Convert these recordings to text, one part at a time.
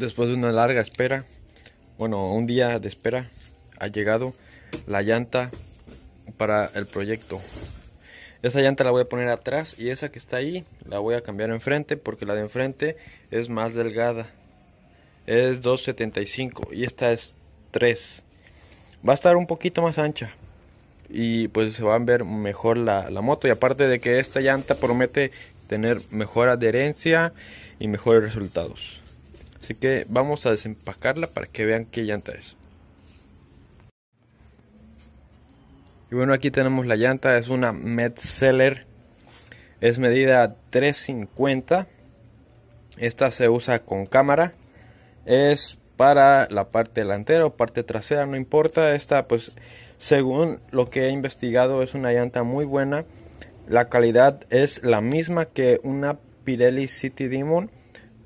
Después de una larga espera, bueno, un día de espera, ha llegado la llanta para el proyecto. esta llanta la voy a poner atrás y esa que está ahí la voy a cambiar enfrente porque la de enfrente es más delgada. Es 2.75 y esta es 3. Va a estar un poquito más ancha y pues se va a ver mejor la moto y aparte de que esta llanta promete tener mejor adherencia y mejores resultados. Así que vamos a desempacarla para que vean qué llanta es. Y bueno, aquí tenemos la llanta, es una Metzeler, es medida 350. Esta se usa con cámara, es para la parte delantera o parte trasera, no importa. Esta, pues, según lo que he investigado, es una llanta muy buena. La calidad es la misma que una Pirelli City Demon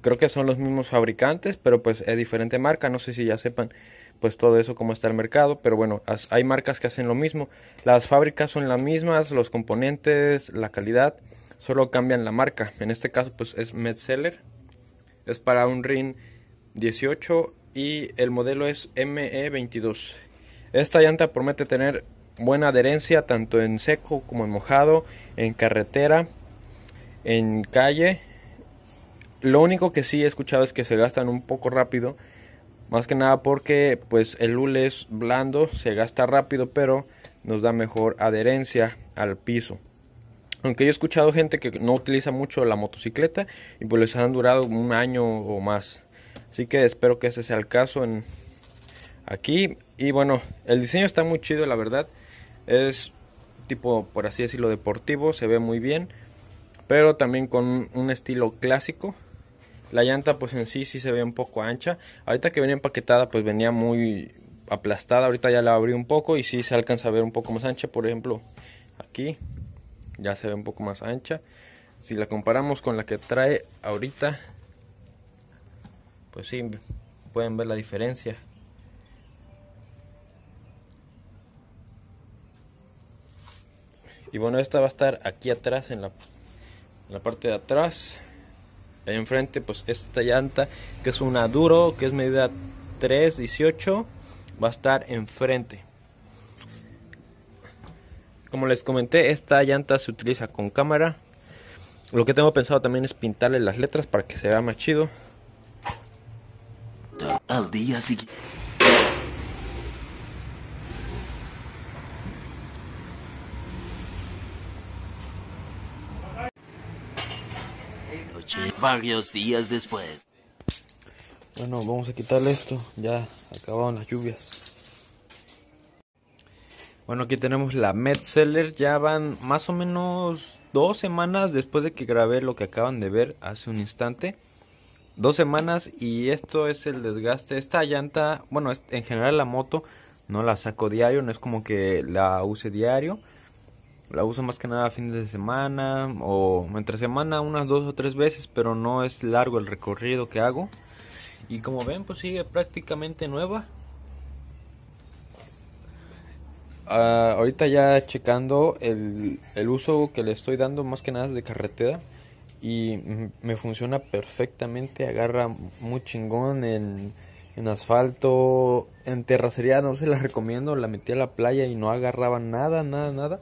creo que son los mismos fabricantes, pero pues es diferente marca, no sé si ya sepan pues todo eso cómo está el mercado, pero bueno, hay marcas que hacen lo mismo, las fábricas son las mismas, los componentes, la calidad, solo cambian la marca, en este caso pues es Medseller, es para un RIN 18 y el modelo es ME22. Esta llanta promete tener buena adherencia tanto en seco como en mojado, en carretera, en calle, lo único que sí he escuchado es que se gastan un poco rápido. Más que nada porque pues el hule es blando, se gasta rápido, pero nos da mejor adherencia al piso. Aunque yo he escuchado gente que no utiliza mucho la motocicleta y pues les han durado un año o más. Así que espero que ese sea el caso en aquí. Y bueno, el diseño está muy chido, la verdad. Es tipo, por así decirlo, deportivo, se ve muy bien. Pero también con un estilo clásico. La llanta pues en sí sí se ve un poco ancha. Ahorita que venía empaquetada pues venía muy aplastada. Ahorita ya la abrí un poco y sí se alcanza a ver un poco más ancha. Por ejemplo aquí ya se ve un poco más ancha. Si la comparamos con la que trae ahorita pues sí pueden ver la diferencia. Y bueno, esta va a estar aquí atrás, en la, en la parte de atrás enfrente pues esta llanta que es una duro que es medida 318 va a estar enfrente como les comenté esta llanta se utiliza con cámara lo que tengo pensado también es pintarle las letras para que se vea más chido al día siguiente varios días después. Bueno, vamos a quitarle esto, ya acabaron las lluvias. Bueno, aquí tenemos la Metzeler, ya van más o menos dos semanas después de que grabé lo que acaban de ver hace un instante. Dos semanas y esto es el desgaste. Esta llanta, bueno, en general la moto no la saco diario, no es como que la use diario. La uso más que nada a fines de semana o entre semana unas dos o tres veces, pero no es largo el recorrido que hago. Y como ven, pues sigue prácticamente nueva. Ah, ahorita ya checando el, el uso que le estoy dando más que nada de carretera y me funciona perfectamente, agarra muy chingón en, asfalto, en terracería, no se la recomiendo, la metí a la playa y no agarraba nada, nada, nada.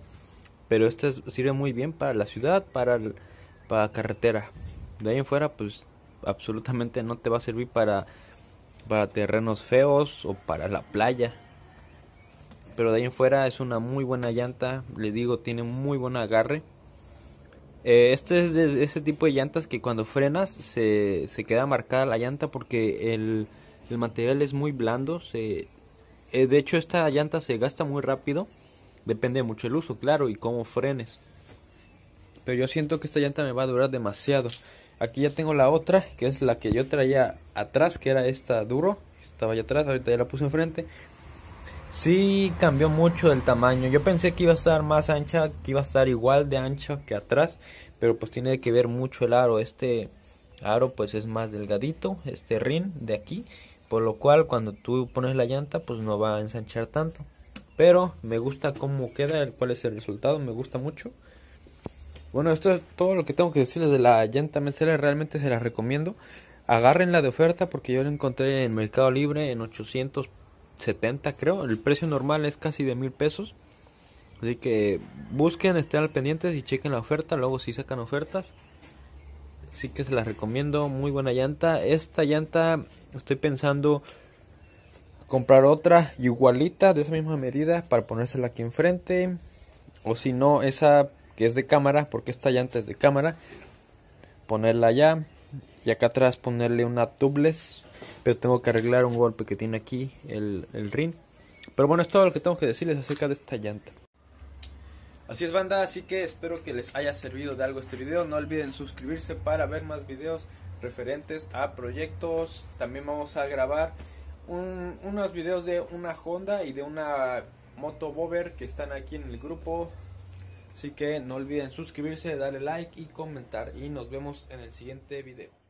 Pero este sirve muy bien para la ciudad, para, la carretera. De ahí en fuera, pues absolutamente no te va a servir para, terrenos feos o para la playa. Pero de ahí en fuera es una muy buena llanta, le digo, tiene muy buen agarre. Eh, este es ese tipo de llantas que cuando frenas se, queda marcada la llanta porque el, material es muy blando. Eh, de hecho, esta llanta se gasta muy rápido. Depende mucho el uso, claro, y cómo frenes. Pero yo siento que esta llanta me va a durar demasiado. Aquí ya tengo la otra, que es la que yo traía atrás, que era esta duro. Estaba allá atrás, ahorita ya la puse enfrente. Sí cambió mucho el tamaño. Yo pensé que iba a estar más ancha, que iba a estar igual de ancha que atrás. Pero pues tiene que ver mucho el aro. Este aro pues es más delgadito, este rin de aquí. Por lo cual cuando tú pones la llanta pues no va a ensanchar tanto. Pero me gusta cómo queda, cuál es el resultado, me gusta mucho. Bueno, esto es todo lo que tengo que decirles de la llanta Mercedes, realmente se las recomiendo. Agárrenla de oferta porque yo la encontré en Mercado Libre en 870 creo. El precio normal es casi de mil pesos. Así que busquen, estén al pendientes y chequen la oferta. Luego si sacan ofertas. Así que se las recomiendo. Muy buena llanta. Esta llanta estoy pensando comprar otra igualita de esa misma medida para ponérsela aquí enfrente o si no esa que es de cámara porque esta llanta es de cámara ponerla allá y acá atrás ponerle una tubeless pero tengo que arreglar un golpe que tiene aquí el, ring pero bueno es todo lo que tengo que decirles acerca de esta llanta Así es banda, así que espero que les haya servido de algo este video. No olviden suscribirse para ver más videos referentes a proyectos. También vamos a grabar unos videos de una Honda y de una moto Bober que están aquí en el grupo. Así que no olviden suscribirse, darle like y comentar. Y nos vemos en el siguiente video.